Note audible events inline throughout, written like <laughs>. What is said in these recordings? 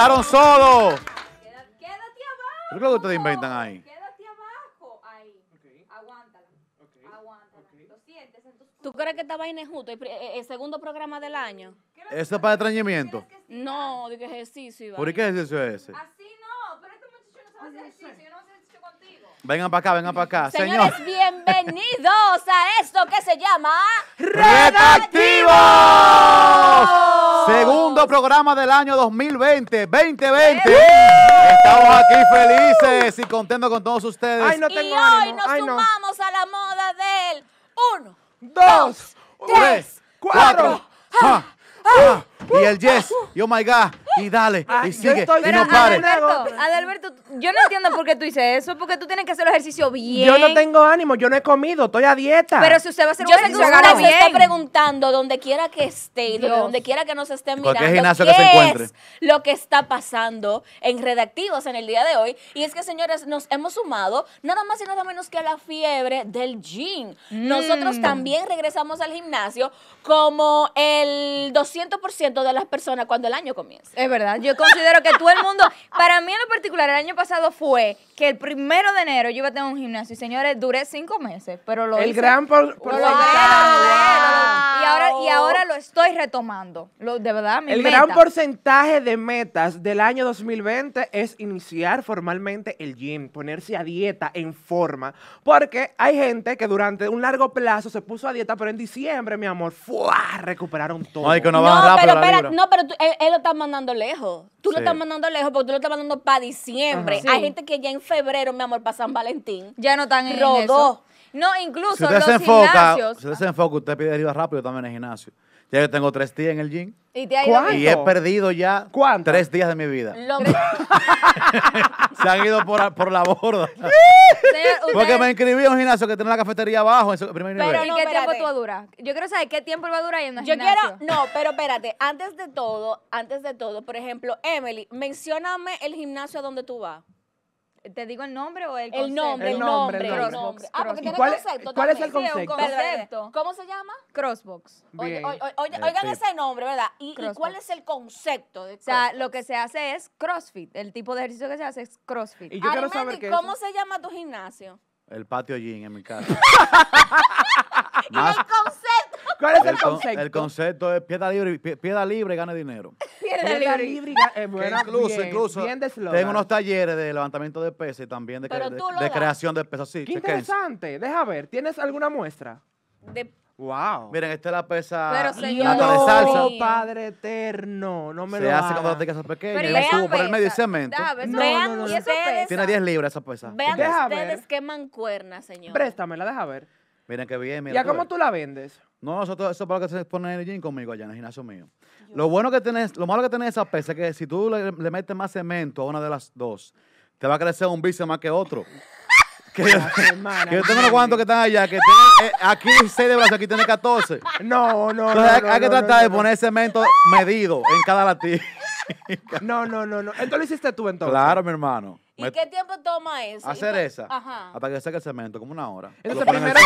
dejaron solo. Quédate, abajo. ¿Qué es lo que ustedes inventan ahí? Quédate abajo. Ahí. Aguántala. Aguántala. Lo sientes en tus... ¿Tú crees que esta vaina es justo? Eh, el, segundo programa del año. ¿Eso es para extrañamiento? No, de ejercicio, Iván. ¿Por qué ejercicio es ese? Así no, pero este muchacho no sabe hacer ejercicio. no Vengan para acá, vengan para acá. Señores, Señor. bienvenidos a esto que se llama Redactivos. Segundo programa del año 2020, 2020. ¡Eh! Estamos aquí felices y contentos con todos ustedes. y hoy nos sumamos a la moda del 1, 2, 3, 4. Y el yes, ah, oh my god, y dale, y sigue, y no pare. Adalberto, yo no entiendo por qué tú dices eso, porque tú tienes que hacer el ejercicio bien. Yo no tengo ánimo, yo no he comido, estoy a dieta. Pero si usted va a hacer un está preguntando donde quiera que esté, donde quiera que nos estén mirando, qué que se encuentre. lo que está pasando en Redactivos en el día de hoy. Y es que, señores, nos hemos sumado nada más y nada menos que a la fiebre del gym. Mm. Nosotros también regresamos al gimnasio como el 200% de las personas cuando el año comienza verdad. Yo considero que todo el mundo, para mí en lo particular, el año pasado fue que el primero de enero yo iba a tener un gimnasio y señores, duré cinco meses, pero lo El gran por, y ahora, y ahora lo estoy retomando. Lo, de verdad, mi El gran porcentaje de metas del año 2020 es iniciar formalmente el gym, ponerse a dieta, en forma. Porque hay gente que durante un largo plazo se puso a dieta, pero en diciembre, mi amor, recuperaron todo. no, Pero, no, pero él, lo está mandando lejos. Tú lo estás mandando lejos porque tú lo estás mandando para diciembre. Hay gente que ya en febrero, mi amor, para San Valentín. Ya no están en rodó. No, incluso los gimnasios. Si usted se enfoca, usted pide arriba rápido también en gimnasio. Ya yo tengo tres días en el gym. Y, te ha ido y he perdido ya tres días de mi vida. <laughs> se han ido por, por la borda. <laughs> Porque me inscribí a un gimnasio que tiene la cafetería abajo en su primer nivel. Pero ¿y qué tiempo tú va a durar? Yo quiero saber qué tiempo va a durar yendo al Yo quiero, no, pero espérate, antes de todo, antes de todo, por ejemplo, Emily, mencióname el gimnasio a donde tú vas. ¿Te digo el nombre o el concepto? El nombre, el nombre. El nombre. Ah, porque tiene ¿Cuál, concepto. ¿Cuál es el concepto? ¿Cómo se llama? Crossbox. Oye, oigan ese nombre, ¿verdad? ¿Y, cuál es el concepto O sea, lo que se hace es CrossFit. El tipo de ejercicio que se hace es CrossFit. Y yo quiero saber qué ¿cómo se llama tu gimnasio? El patio gym en mi casa. <laughs> ¿Y el concepto? ¿Cuál es el, concepto? El concepto es piedra libre, libre y gane dinero. Piedra, libre. y gane dinero. Incluso, incluso. tengo unos talleres de levantamiento de pesas y también de, creación de pesas. Qué interesante. Deja ver, ¿tienes alguna muestra? Wow. Miren, esta es la pesa Pero señor, no, de salsa. Oh, Padre eterno, no me se hace cuando las son pequeñas. vean, subo por el medio y cemento. vean 10 no, Tiene 10 libras esa pesa. Vean ustedes qué mancuerna, señor. Préstamela, deja ver. Miren qué bien, mira. ¿Y a cómo tú la vendes? No, eso para que se pone el gym conmigo allá en el gimnasio mío. Lo bueno que tenés, lo malo que tenés esa pesa es que si tú le, metes más cemento a una de las dos, te va a crecer un bíceps más que otro. <laughs> que, que yo tengo unos cuantos que están allá, que eh, aquí seis de brazos, aquí tiene 14. No, no, no, hay, hay, que tratar de poner cemento medido en cada latín. <laughs> no, no, no, Entonces lo hiciste tú entonces. Claro, mi hermano. ¿Y qué tiempo toma eso? Hacer esa. Ajá. Hasta que seque el cemento, como una hora. Entonces, primero,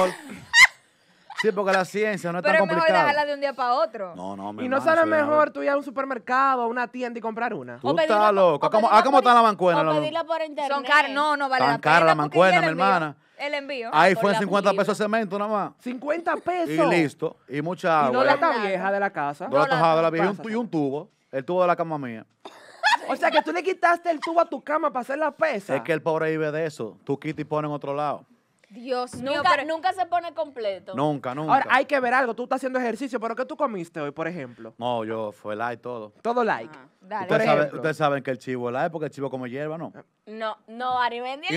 Sí, porque la ciencia no es Pero es mejor dejarla de un día para otro. No, no, Y no sale mejor tú ir a un supermercado, a una tienda y comprar una. Tú loco. ¿Cómo, está la mancuerna? internet. Son no, no vale la pena. la mi hermana. El envío. Ahí fue 50 pesos de cemento nada más. 50 pesos. Y listo. Y mucha Y no la vieja de la casa. No la la vieja. Y un Y un tubo. El tubo de la cama mía. <laughs> O sea que tú le quitaste el tubo a tu cama para hacer la pesa. Es que el pobre vive de eso. Tú quitas y pones en otro lado. Dios nunca, nunca se pone completo. Nunca, nunca. Ahora, hay que ver algo. Tú estás haciendo ejercicio, pero ¿qué tú comiste hoy, por ejemplo? No, yo fue like todo. Todo like. Ah. Dale. Ustedes, saben, que el chivo la es porque el chivo come hierba, ¿no? No, no, Ari, No,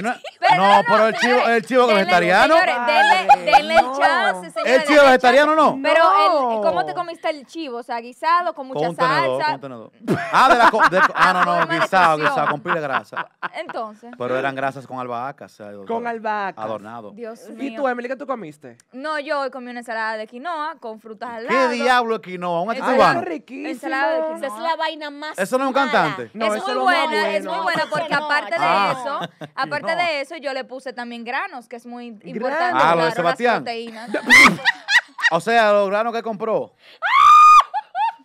pero no, pero el chivo, el chivo vegetariano. denle, el chance, ¿El chivo vegetariano no? Pero, ¿cómo te comiste el chivo? O sea, guisado, con mucha con salsa. Con un ah, de la, de, ah, no, no, guisado, guisado, con pila de grasa. Entonces. Pero eran grasas con albahaca. con albahaca. Adornado. Dios mío. ¿Y tú, Emily, qué tú comiste? No, yo hoy comí una ensalada de quinoa con frutas al lado. ¿Qué diablo es quinoa? Un Ensalada de quinoa. es la vaina más eso no es un cantante. No, es muy buena, bueno. es muy buena porque aparte de ah. eso, <laughs> aparte de eso, yo le puse también granos, que es muy importante. Ah, lo de Sebastián. <laughs> o sea, los granos que compró. <laughs>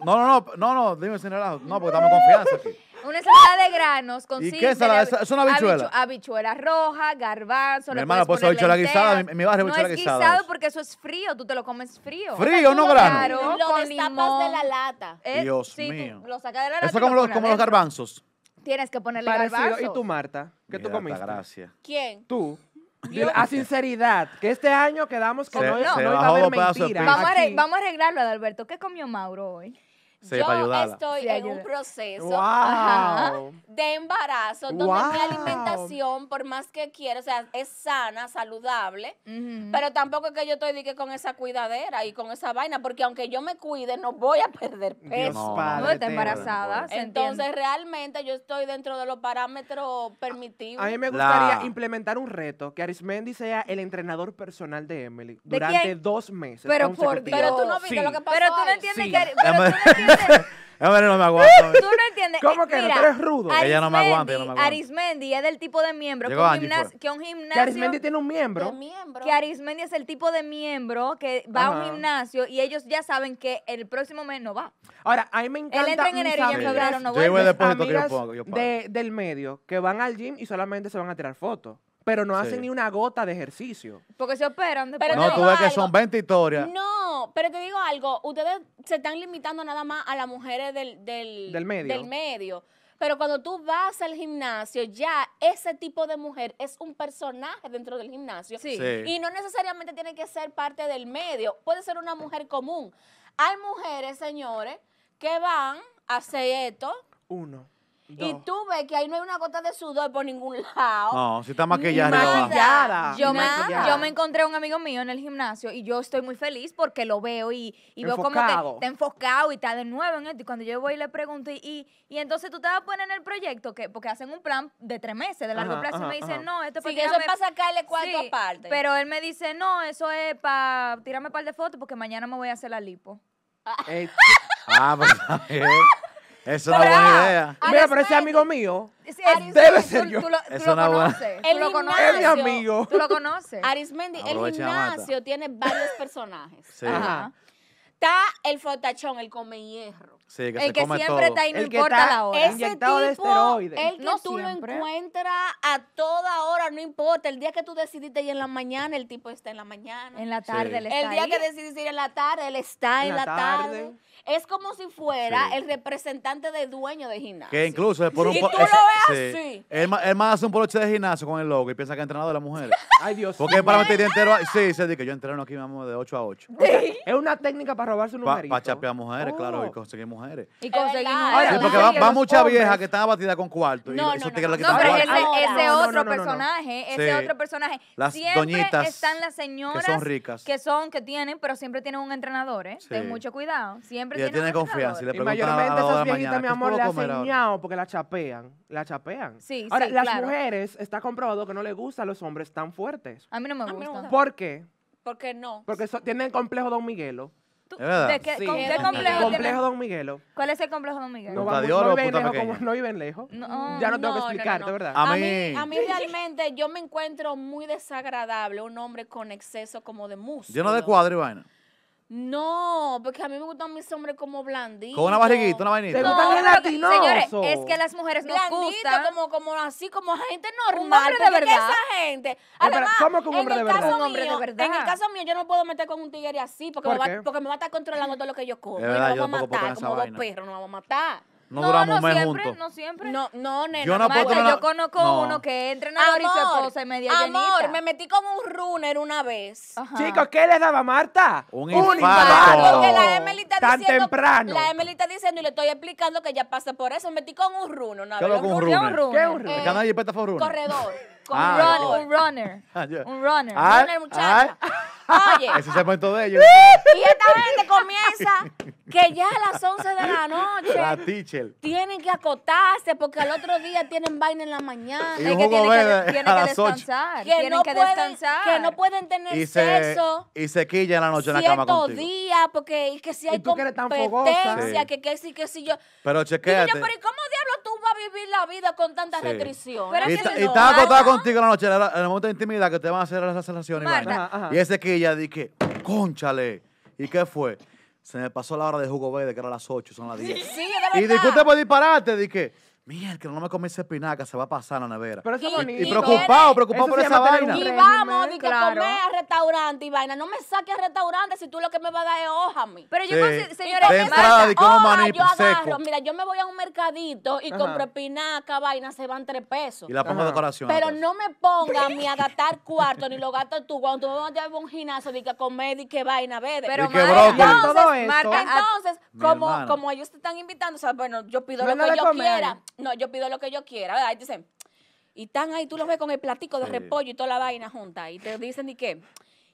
No, no, no, no, no, dime sin relajo. No, porque estamos confianza aquí. Una ensalada de granos con ¿Y qué ensalada? ¿Es una habichuela? habichuela roja, garbanzo. Mi hermana puso habichuela guisada. mi barrio habichuela guisada. No es guisado porque eso es frío. Tú te lo comes frío. ¿Frío no grano? Claro, lo con de la lata. Eh, Dios mío. Lo saca de la lata. Eso como como los garbanzos. Tienes que ponerle Parecido. garbanzo. ¿Y tú, Marta? ¿Qué tú comiste? Gracias. ¿Quién? Tú. A sinceridad, que este año quedamos con se, no, se no, a Vamos a, arreglarlo, Adalberto. ¿Qué comió Mauro hoy? yo estoy en un proceso de embarazo donde mi alimentación, por más que quiera, o sea, es sana, saludable, pero tampoco es que yo estoy con esa cuidadera y con esa vaina, porque aunque yo me cuide, no voy a <laughs> perder peso. no, embarazada. Entonces, realmente yo estoy dentro de los parámetros permitidos. A mí me gustaría implementar un reto, que Arismendi sea el entrenador personal de Emily durante dos meses. Pero, tú no viste lo que pasó. Pero tú no entiendes que... <laughs> No, <laughs> no me aguanto. Tú no entiendes. ¿Cómo eh, que no? Tú eres rudo. ella no me aguanta, no me Arismendi es del tipo de miembro que un, gimnasio, que un, gimnasio, Arismendi tiene un miembro. Que Arismendi es el tipo de miembro que va a un gimnasio y ellos ya saben que el próximo mes no va. Ahora, a mí me encanta. Él entra en enero y en febrero no de que yo pongo, De, del medio que van al gym y solamente se van a tirar fotos pero no hacen ni una gota de ejercicio. Porque se operan Pero no, tú ves que son 20 historias. No, pero te digo algo, ustedes se están limitando nada más a las mujeres del, medio. Pero cuando tú vas al gimnasio, ya ese tipo de mujer es un personaje dentro del gimnasio. sí. Y no necesariamente tiene que ser parte del medio. Puede ser una mujer común. Hay mujeres, señores, que van a hacer esto. Uno y tú ves que ahí no hay una gota de sudor por ningún lado. No, si está maquillada. Maquillada. Yo, Me, encontré un amigo mío en el gimnasio y yo estoy muy feliz porque lo veo y, y veo como que está enfocado y está de nuevo en esto. Y cuando yo voy y le pregunto, y, entonces tú te vas a poner en el proyecto, que porque hacen un plan de tres meses, de largo plazo, y me dicen, no, esto es para sacarle cuatro sí, Pero él me dice, no, eso es para tirarme un par de fotos porque mañana me voy a hacer la lipo. <laughs> ah, pues, es una buena idea. Mira, pero ese amigo mío debe ser yo. Tú, lo, es Él lo conoce. Es mi amigo. Tú lo conoces. Arismendi, el gimnasio tiene varios personajes. Sí. Ajá está el flotachón, el come hierro. Sí, que el que siempre está ahí, no importa la hora. Ese tipo, de el que no tú lo encuentras a toda hora, no importa. El día que tú decidiste ir en la mañana, el tipo está en la mañana. En la tarde, él está El día que decidiste ir en la tarde, él está en, en la, tarde es como si fuera el representante del dueño de gimnasio. Que incluso es por un... Y tú lo ves así. Él, más hace un poloche de gimnasio con el logo y piensa que ha entrenado a las mujeres. <laughs> Ay, Dios Porque es para meter entero... Sí, se dice que yo entreno aquí, vamos de 8 a 8. es una técnica para robarse su numerito. Para chapear mujeres, claro, y oh. conseguir mujeres. Y conseguir mujeres. porque va, mucha vieja que está abatida con cuarto. Y no, no, no. Que no pero ese, otro personaje, ese otro personaje. Las siempre están las señoras que son ricas. Que son, que tienen, pero siempre tienen un entrenador, ¿eh? Ten mucho cuidado. Siempre siempre tiene confianza y mayormente esas viejitas, mi amor, le ha hacen porque la chapean. La chapean. Ahora, las mujeres, está comprobado que no le gustan los hombres tan fuertes. A mí no me gustan. ¿Por qué? Porque no. Porque tienen complejo Don Miguelo. ¿De qué, complejo Complejo Don Miguelo. ¿Cuál es el complejo, don Miguel? No, no viven lejos no viven lejos. ya no tengo que explicarte, ¿verdad? A mí, a mí <laughs> realmente yo me encuentro muy desagradable un hombre con exceso como de yo no de cuadro y vaina. No, porque a mí me gustan mis hombres como blanditos. Con una barriguita, una vainita. ¿Te gustan Señores, es que las mujeres nos gustan. como, como así, como gente normal. de verdad. esa gente. Eh, además, ¿Cómo que un hombre, de verdad? En el caso mío, yo no puedo meter con un tigre así porque, me, va, porque me va a estar controlando <laughs> todo lo que yo como. y me vamos a matar, como dos perros, no va a matar. No, no duramos no un siempre, juntos. No siempre, no No, nena. Yo, no puedo yo conozco uno que es entrenador y su esposa es media amor, me metí con un runner una vez. Chicos, ¿qué le daba Marta? Un infarto. infarto. Porque la Emily está Tan diciendo, temprano. La Emily está diciendo y le estoy explicando que ya pasa por eso. Me metí con un runner una vez. runner? ¿Qué es un runner? ¿Qué es un runner? Corredor. Ah, un runner. un runner. <laughs> Ah, un runner, ah, muchacha. <laughs> Oye. Ese es el momento de ellos. <laughs> Y esta gente comienza que ya a las 11 de la noche. La teacher. Tienen que acotarse porque al otro día tienen vaina en la mañana. Y que tienen que, que descansar. Que tienen no que descansar. Que no pueden tener y sexo. y se quilla en la noche en la cama contigo. días porque y que si hay ¿Y tú competencia, que, tan si, que si yo. Pero chequéate. pero ¿y cómo diablo tú vivir la vida con tantas restricciones? Y, estaba acostada contigo la noche, en el momento de intimidad que te van a hacer las relaciones. y ese que ella dije, conchale. ¿Y qué fue? Se me pasó la hora de jugo verde, que era las 8, son las 10. y y discute por di dije, Mira, que no me come esa espinaca se va a pasar a la nevera. Pero eso es bonito. Y preocupado, preocupado por esa vaina. Y vamos, ni que comé comer a restaurante y vaina. No me saques al restaurante si tú lo que me vas a dar es hoja a mí. Pero yo, sí. señores, de entrada, yo agarro, mira, yo me voy a un mercadito y compro espinaca, vaina, se van tres pesos. Y la pongo de decoración. Pero no me ponga ni a gastar cuarto, ni lo gastas tú. Cuando tú me vas a un gimnasio, di que comer, di que vaina ve. Pero, que entonces, entonces como, como ellos te están invitando, o sea, bueno, yo pido lo que yo quiera. No, yo pido lo que yo quiera, ¿verdad? Y dicen, y están ahí, tú los ves con el platico de repollo y toda la vaina junta. Y te dicen, ¿y qué?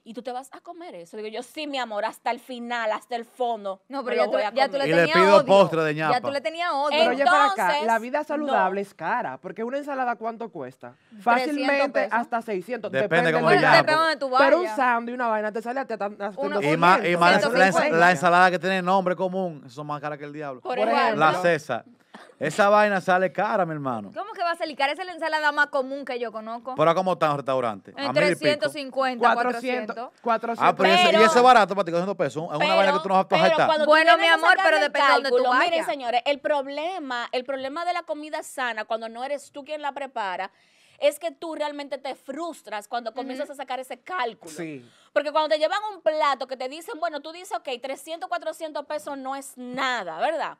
y tú te vas a comer eso. Digo yo, sí, mi amor, hasta el final, hasta el fondo. No, pero ya, tú, ya tú, le y le pido postre de ñapa. Ya tú le tenías odio. Pero Entonces, para acá, la vida saludable es cara, porque una ensalada, ¿cuánto cuesta? Fácilmente hasta 600. Depende, de cómo de de tu Pero un sándwich, una vaina, te sale hasta... Uno, y más, la, ensalada que tiene nombre común, es más cara que el diablo. Por, ejemplo, la César. Esa vaina sale cara, mi hermano. ¿Cómo que va a salir cara? Esa es la ensalada más común que yo conozco. ¿Pero cómo en los restaurantes? En 350, 400. 400. Ah, pero, y ese es barato para ti, 200 pesos. Es una vaina que tú no vas a Bueno, mi amor, pero depende de tu tú Miren, señores, el problema, el problema de la comida sana, cuando no eres tú quien la prepara, es que tú realmente te frustras cuando comienzas a sacar ese cálculo. Porque cuando te llevan un plato que te dicen, bueno, tú dices, ok, 300, 400 pesos no es nada, ¿verdad?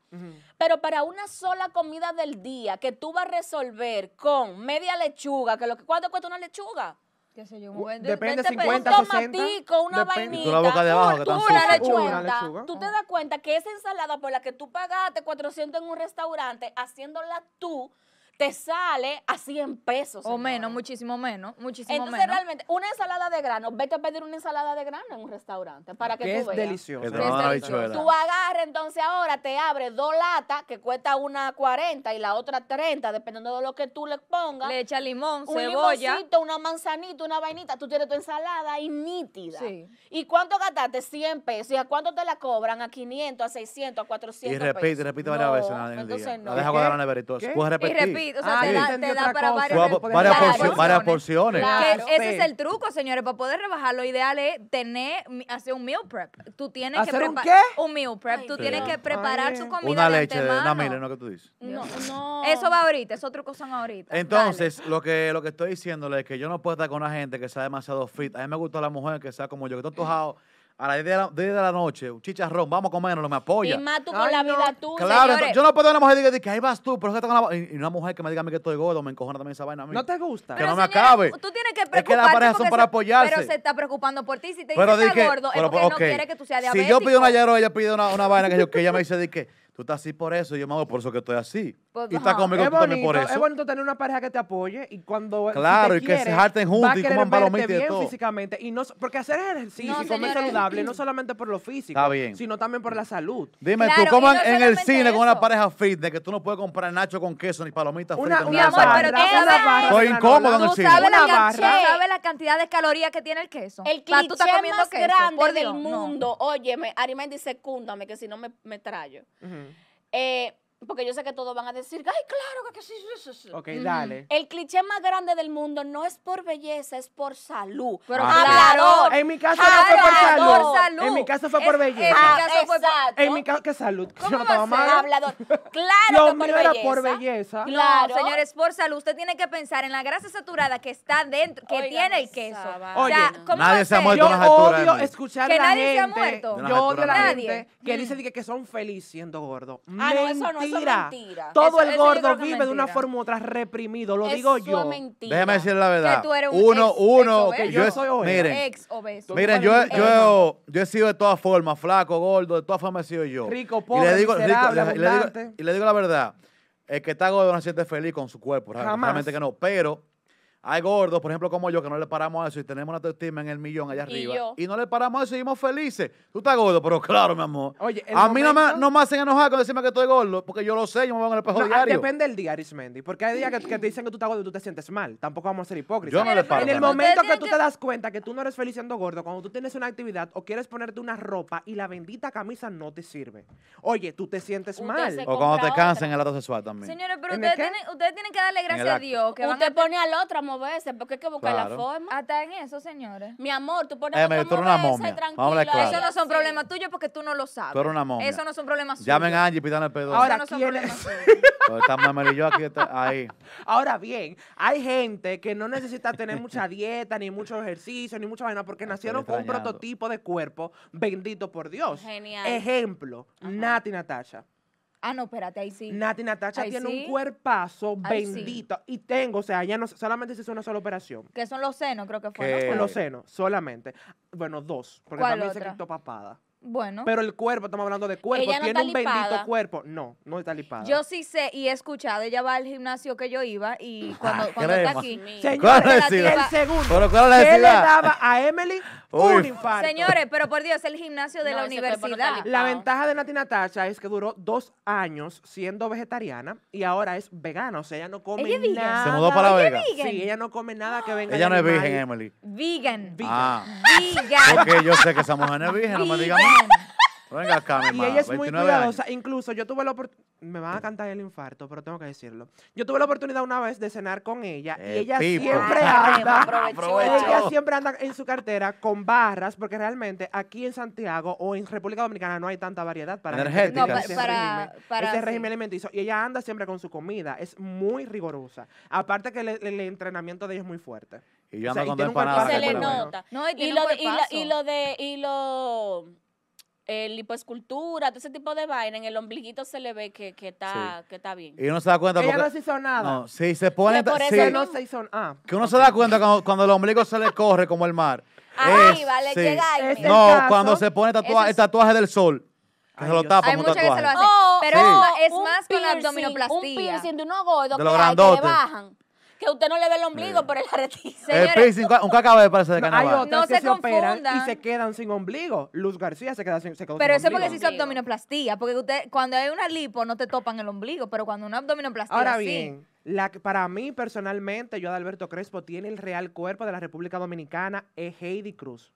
Pero para una sola comida del día que tú vas a resolver con media lechuga, que lo que ¿cuánto cuesta una lechuga? Qué sé yo, un 50, Un tomatico, una vainita, boca de tú, una lechuga. Tú te das cuenta que esa ensalada por la que tú pagaste 400 en un restaurante, haciéndola tú, te sale a 100 pesos. O menos, muchísimo menos, muchísimo menos. Entonces, realmente, una ensalada de grano, vete a pedir una ensalada de grano en un restaurante para que, tú veas. Delicioso. es delicioso. Tú agarras, entonces ahora te abres dos latas que cuesta una 40 y la otra 30, dependiendo de lo que tú le pongas. Le echa limón, un cebolla. Un una manzanita, una vainita. Tú tienes tu ensalada ahí nítida. Sí. ¿Y cuánto gastaste? 100 pesos. ¿Y a cuánto te la cobran? ¿A 500, a 600, a 400 Y repite, repite varias veces en el día. No. deja guardar la nevera repetir. Ah, te, da, para varias, porciones. ese es el truco, señores, para poder rebajar. Lo ideal es tener, hacer un meal prep. Tú tienes que preparar. Un, un meal prep. tú tienes que preparar su comida. Una de leche, una ¿no? que tú dices. No, Eso va ahorita, esos trucos son ahorita. Entonces, lo que, lo que estoy diciéndole es que yo no puedo estar con una gente que sea demasiado fit. A mí me gusta la mujer que sea como yo, que está tojado a las 10 de la, 10 de la noche, un chicharrón, vamos a comer, no me apoya. Y más tú con la vida tuya. Claro, yo no puedo a una mujer que diga, ahí vas tú, pero que tengo la... Y una mujer que me diga a mí que estoy gordo, me encojona también esa vaina a mí. No te gusta. Que no me acabe. Tú tienes que preocuparte. Es que las parejas son para apoyarse. Pero se está preocupando por ti. Si te dice que gordo, pero, es porque no quiere que tú seas diabético. Si yo pido una yaro, ella pide una, una vaina que, yo, que ella me dice, de que tú estás así por eso, y yo me hago por eso que estoy así. Pues, y estás conmigo tú también por eso. Es bonito tener una pareja que te apoye y cuando. Claro, y que se jaten juntos y coman palomitas y todo. físicamente. Y no, porque hacer ejercicio y comer saludable, no <clears throat> solamente por lo físico, sino también por la salud. Dime, tú comas en el cine con una pareja fitness que tú no puedes comprar nacho con queso ni palomitas fritas. Una, una barra, Estoy incómodo en el cine. ¿Tú sabes la cantidad de calorías que tiene el queso? El cliché más grande del mundo. Óyeme, Arimendi, secúndame, que si no me traigo. Eh, porque yo sé que todos van a decir, ay, claro que sí, sí, sí. Ok, dale. El cliché más grande del mundo no es por belleza, es por salud. Pero ah, hablador, En mi caso no fue por salud. En mi caso fue por belleza. En mi caso fue por... En mi caso, ¿qué salud? ¿Cómo no estaba mal. Hablador. <laughs> Claro que por belleza. Era por belleza. Claro. No, señores, por salud. Usted tiene que pensar en la grasa saturada que está dentro, que tiene el queso. Oye, o nadie se ha muerto Yo odio escuchar a la nadie Se ha muerto. Yo odio la gente que dice que son felices siendo gordos. Ah, eso no mentira. Todo el gordo vive de una forma u otra reprimido, lo digo yo. Mentira. Déjame decir la verdad. Que tú eres un uno, uno, que yo, soy obeso. Miren, yo, yo, he sido de todas formas, flaco, gordo, de todas formas he sido yo. Rico, pobre, y le digo, y le digo la verdad, el que está gordo no se siente feliz con su cuerpo, realmente que no, pero hay gordos, por ejemplo, como yo, que no le paramos a eso y tenemos una autoestima en el millón allá arriba. Y, no le paramos a eso y seguimos felices. Tú estás gordo, pero claro, mi amor. Oye, a mí no me, no me, hacen enojar con decirme que estoy gordo, porque yo lo sé, yo me voy en el espejo ah, diario. Depende del día, Arismendi, porque hay días que, te dicen que tú estás gordo y tú te sientes mal. Tampoco vamos a ser hipócritas. Yo no le paro. En el momento que tú te das cuenta que tú no eres feliz siendo gordo, cuando tú tienes una actividad o quieres ponerte una ropa y la bendita camisa no te sirve. Oye, tú te sientes mal. O cuando te en el acto sexual también. Señores, pero ustedes tienen, ustedes tienen, que darle gracias a Dios. Que usted pone al otro moverse, porque hay que buscar la forma. Hasta en eso, señores. Mi amor, tú pones Eh, Eso no son problemas tuyos porque tú no lo sabes. Tú eres una momia. Eso no son problemas Llamen a Angie y pidan el pedo. Ahora, no son problemas aquí, <laughs> Ahora bien, hay gente que no necesita tener mucha dieta, ni mucho ejercicio, ni mucha vaina, porque nacieron con un prototipo de cuerpo bendito por Dios. Genial. Ejemplo, Nati Natasha. Ah, no, espérate, ahí sí. Nati Natacha tiene un cuerpazo bendito. Y tengo, o sea, ya no, solamente se hizo una sola operación. Que son los senos, creo que fue. ¿no? Los senos, solamente. Bueno, dos, porque también otra? se quitó papada. Bueno. Pero el cuerpo, estamos hablando de cuerpo, ella no tiene un bendito cuerpo. No, no está lipada. Yo sí sé y he escuchado, ella va al gimnasio que yo iba y ah, cuando, cuando está aquí. Señores, el segundo. ¿Cuál le daba a Emily un infarto? Señores, pero por Dios, el gimnasio de la universidad. La ventaja de Nati Natasha es que duró dos años siendo vegetariana y ahora es vegana. O sea, ella no come ella Se mudó para la Vega. Sí, ella no come nada que venga. Ella no es virgen, Emily. Vegan. Vegan. Ah. Vegan. Porque yo sé que esa mujer no es virgen, no me digan Venga Y ella es muy cuidadosa. Incluso yo tuve la oportunidad. Me van a cantar el infarto, pero tengo que decirlo. Yo tuve la oportunidad una vez de cenar con ella y eh, ella siempre ah, anda. Ella siempre anda en su cartera con barras, porque realmente aquí en Santiago o en República Dominicana no hay tanta variedad para energética para- régimen, régimen alimenticio. Y ella anda siempre con su comida. Es muy rigurosa Aparte que el entrenamiento de ella es muy fuerte. Y yo con se le y, lo de, y, lo de, y lo, el lipoescultura, todo ese tipo de vaina, en el ombliguito se le ve que, que está, que está bien. Y uno se da cuenta Ella no se hizo nada. No, sí, se pone... Por eso no se hizo ah. Que uno se da cuenta cuando, cuando el ombligo se le <laughs> corre como el mar. Ay, vale, sí. llega ahí. No, cuando se pone el tatuaje del sol. se lo tapa Hay tatuaje pero oh, es más con la abdominoplastia. Un piercing de unos gordos que, hay, que le bajan que usted no le ve el ombligo por el aretizo. El eh, piercing, un cacao de parece de carnaval. no se, operan y se quedan sin ombligo. Luz García se queda sin, se Pero eso es porque se hizo abdominoplastía, porque usted cuando hay una lipo no te topan el ombligo, pero cuando una abdominoplastía Ahora bien, la, para mí personalmente, yo Alberto Crespo tiene el real cuerpo de la República Dominicana es Heidi Cruz.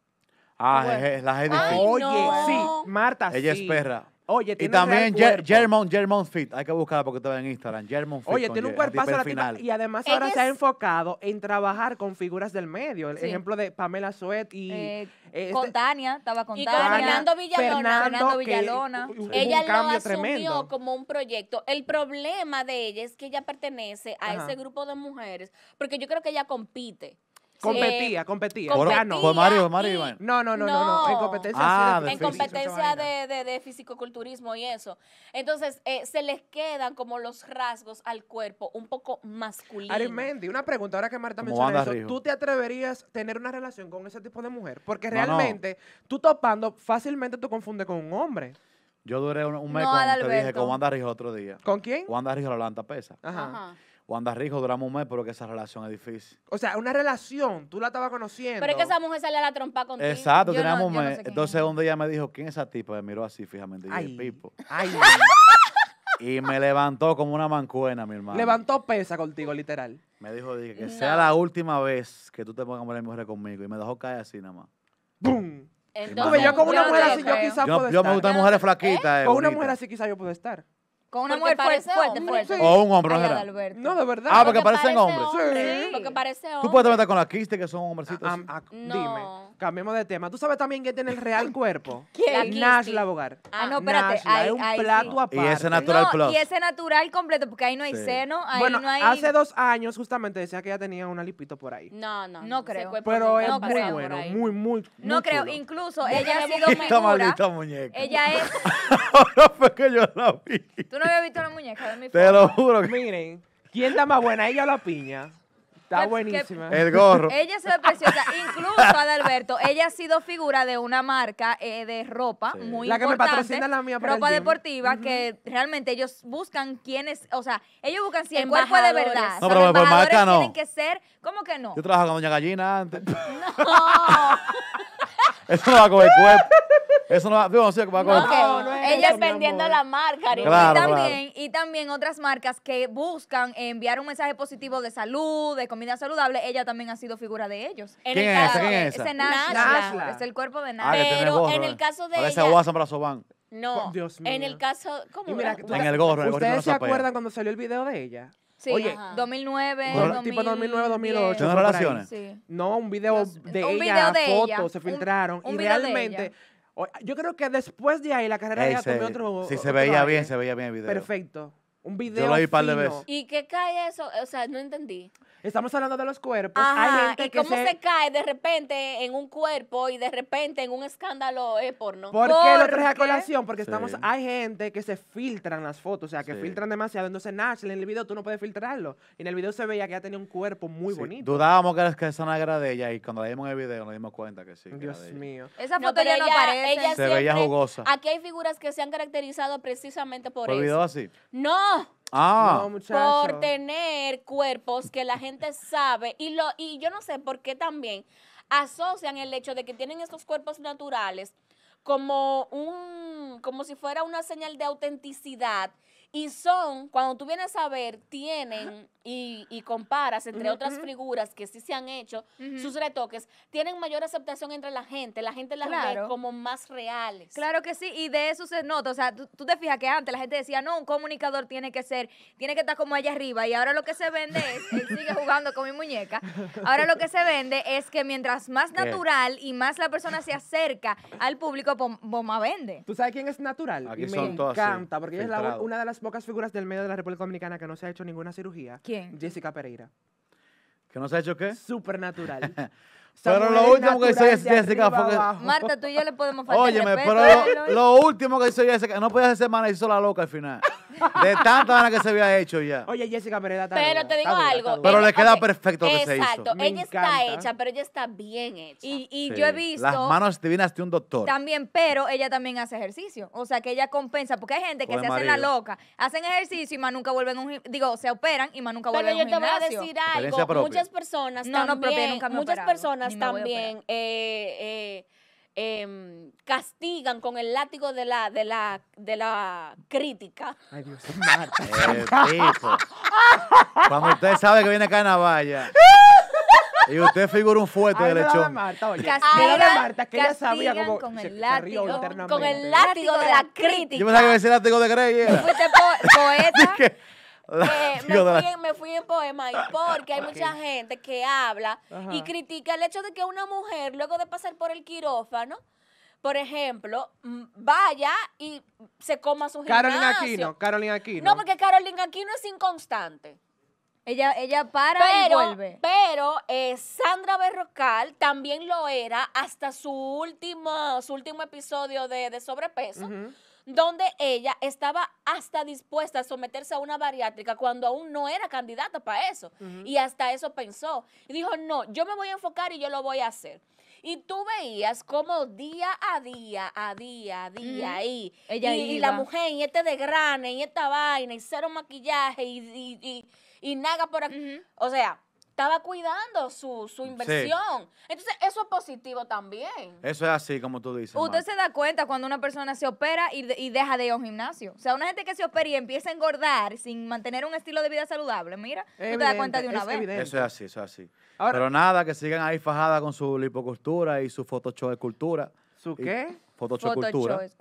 Ah, ah es, la Heidi Cruz. Oye, sí, Marta, Ella es perra. Oye, y también Germon, Fit. Hay que buscarla porque te en Instagram. Fit. Oye, tiene un cuerpazo la tipa, Y además ahora se ha enfocado en trabajar con figuras del medio. El ejemplo de Pamela Suet y. Eh, eh, este con Tania, estaba con Tania. Fernando Villalona. Fernando, Villalona. Ella lo asumió como un proyecto. El problema de ella es que ella pertenece a ese grupo de mujeres, porque yo creo que ella compite. Competía, competía. Mario, Iván. No, no, no, no, En competencia ah, de en competencia de, fisicoculturismo y eso. Entonces, eh, se les quedan como los rasgos al cuerpo un poco masculino. Mendy, una pregunta, ahora que Marta menciona eso, ¿tú te atreverías a tener una relación con ese tipo de mujer? Porque realmente, tú topando, fácilmente tú confundes con un hombre. Yo duré un, mes con, te dije, con Wanda Rijo el otro día. ¿Con quién? Wanda Rijo la planta pesa. Ajá o andas rico, duramos un mes, pero que esa relación es difícil. O sea, una relación, tú la estabas conociendo. Pero es que esa mujer sale a la trompa contigo. Exacto, duramos teníamos un mes. Entonces, un día me dijo, ¿quién es esa tipa? Me miró así fijamente. Y dije, Pipo. ay, Y me levantó como una mancuena, mi hermano. levantó pesa contigo, literal. Me dijo, dije, que sea la última vez que tú te pongas a poner mujeres conmigo. Y me dejó caer así nada más. ¡Bum! Entonces, yo con una mujer así, yo quizás puedo estar. yo me gustan mujeres ¿eh? flaquitas. Eh, con una mujer así quizás yo puedo estar. Con una mujer fuerte, fuerte, fuerte. O un hombre, ¿no No, de verdad. Ah, porque, parecen hombres. Sí. Porque parece hombre. Tú puedes meter con las quistes que son hombrecitos. Ah, ah, ah, dime, cambiemos de tema. ¿Tú sabes también quién tiene el real cuerpo? <laughs> ¿Quién? la abogar Ah, no, espérate. es un plato aparte. Y ese natural plus. Y ese natural completo, porque ahí no hay seno, bueno, no hay... hace dos años justamente decía que ella tenía una alipito por ahí. No, no. No creo. Pero es muy bueno, muy, muy, No creo. Incluso <laughs> ella ha sido mejor. Ella es... <laughs> Ahora fue que yo la vi no había visto la muñeca de mi Te lo juro. Que... Miren, ¿quién la más buena, ella la piña? Está buenísima. El gorro. Ella se ve preciosa. Incluso, Adalberto, ella ha sido figura de una marca eh, de ropa muy la importante. La que me patrocina la mía Ropa deportiva, que realmente ellos buscan quiénes, o sea, ellos buscan si el cuerpo de verdad. No, pero por marca no. Tienen que ser, ¿cómo que no? Yo trabajaba con Doña Gallina antes. <laughs> No. <laughs> Eso no va a el cuerpo. Eso no, no que va a ella es vendiendo la marca, y, también, otras marcas que buscan enviar un mensaje positivo de salud, de comida saludable, ella también ha sido figura de ellos. ¿Quién es es Es el cuerpo de ah, Nashla. Pero en el eh. caso de ella... No, Dios mío. en el caso... ¿cómo mira, en el gorro. ¿Ustedes el se acuerdan cuando salió el video de ella? Sí, Oye, 2009, tipo 2009, 2008. ¿Tienen relaciones? Sí. No, un video de un ella, video de fotos se filtraron un, y realmente yo creo que después de ahí la carrera Ey, tomó otro. Sí, se veía bien, se veía bien el video. Perfecto. Un video. Yo par de veces. ¿Y qué cae eso? O sea, no entendí. Estamos hablando de los cuerpos. ¿y cómo se... cae de repente en un cuerpo y de repente en un escándalo eh, porno? ¿Por, ¿Por qué lo traje a colación? Porque estamos, hay gente que se filtran las fotos, o sea, que filtran demasiado. Entonces, Nash, en el video tú no puedes filtrarlo. Y en el video se veía que ella tenía un cuerpo muy bonito. Dudábamos que, que esa de ella y cuando la el video nos dimos cuenta que sí. Dios mío. Esa foto no, ya no aparece. Ella se veía jugosa. Aquí hay figuras que se han caracterizado precisamente por, por eso. Video así? No, Ah. por tener cuerpos que la gente sabe. Y, lo, y yo no sé por qué también asocian el hecho de que tienen estos cuerpos naturales como un como si fuera una señal de autenticidad y son, cuando tú vienes a ver, tienen y, comparas entre otras figuras que sí se han hecho, sus retoques, tienen mayor aceptación entre la gente. La gente las ve como más reales. Claro que sí, y de eso se nota. O sea, tú, te fijas que antes la gente decía, no, un comunicador tiene que ser, tiene que estar como allá arriba. Y ahora lo que se vende es, él sigue <laughs> jugando con mi muñeca. Ahora lo que se vende es que mientras más natural y más la persona se acerca al público, más vende. ¿Tú sabes quién es natural? Aquí ah, Me encanta, porque es una de las pocas figuras del medio de la República Dominicana que no se ha hecho ninguna cirugía. ¿Quién? Jessica Pereira. ¿Que no se ha hecho qué? Supernatural. <laughs> pero lo último que hizo Jessica fue que... Marta, tú y yo le podemos faltar Óyeme, pero lo, último que hizo Jessica, no podía hacer semana, hizo la loca al final. De tanta gana que se había hecho ya. Oye, Jessica Pereda está Pero te digo algo. pero le queda perfecto Exacto. que se hizo. Exacto. Ella está hecha, pero ella está bien hecha. Y, y yo he visto... Las manos divinas de un doctor. También, pero ella también hace ejercicio. O sea, que ella compensa. Porque hay gente que se hace la loca. Hacen ejercicio y más nunca vuelven un... Digo, se operan y más nunca vuelven vuelven un Pero yo te voy a decir algo. Muchas personas también... No, no, nunca Muchas personas también... Eh, eh, Em, castigan con el látigo de la, de la, de la crítica. Ay, Dios, Marta. <laughs> Eh, Cuando usted sabe que viene carnaval Y usted figura un fuerte de lechón. Marta, Marta, que sabía con el, látigo, con el látigo de la crítica. Yo pensaba que decir látigo de Grey Fuiste poeta. <laughs> Eh, <laughs> me, fui en, poema y porque hay mucha gente que habla y critica el hecho de que una mujer, luego de pasar por el quirófano, por ejemplo, mm, vaya y se coma su gimnasio. Carolina Aquino, Carolina Aquino. No, porque Carolina Aquino es inconstante. Ella, ella para y vuelve. Pero eh, Sandra Berrocal también lo era hasta su último, su último episodio de, sobrepeso donde ella estaba hasta dispuesta a someterse a una bariátrica cuando aún no era candidata para eso. Y hasta eso pensó. Y dijo, no, yo me voy a enfocar y yo lo voy a hacer. Y tú veías como día a día, a día, a día, ahí. y, la mujer, y este de grana, y esta vaina, y cero maquillaje, y, y, y, por aquí. O sea, estaba cuidando su, su inversión. Entonces, eso es positivo también. Eso es así, como tú dices. Usted se da cuenta cuando una persona se opera y, y, deja de ir a un gimnasio. O sea, una gente que se opera y empieza a engordar sin mantener un estilo de vida saludable, mira, tú te das cuenta de una vez. Eso es así, eso es así. Pero nada, que sigan ahí fajadas con su lipocultura y su photoshop de cultura. ¿Su qué? Photoshop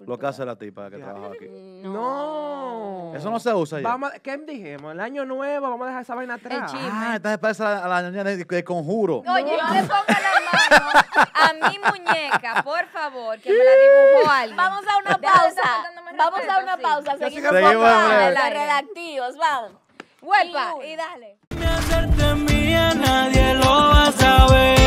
Lo que hace la tipa que trabaja aquí. Mm, no. Eso no se usa ya. Vamos ¿Qué dijimos? El año nuevo, vamos a dejar esa vaina atrás. El chisme. Ah, estás después a la niña de, conjuro. Oye, yo le pongo la mano a mi muñeca, por favor, que me la dibujó alguien. Vamos a una pausa. Vamos a una pausa. Seguimos con redactivos. Vamos. Vuelva y dale. nadie lo va a saber.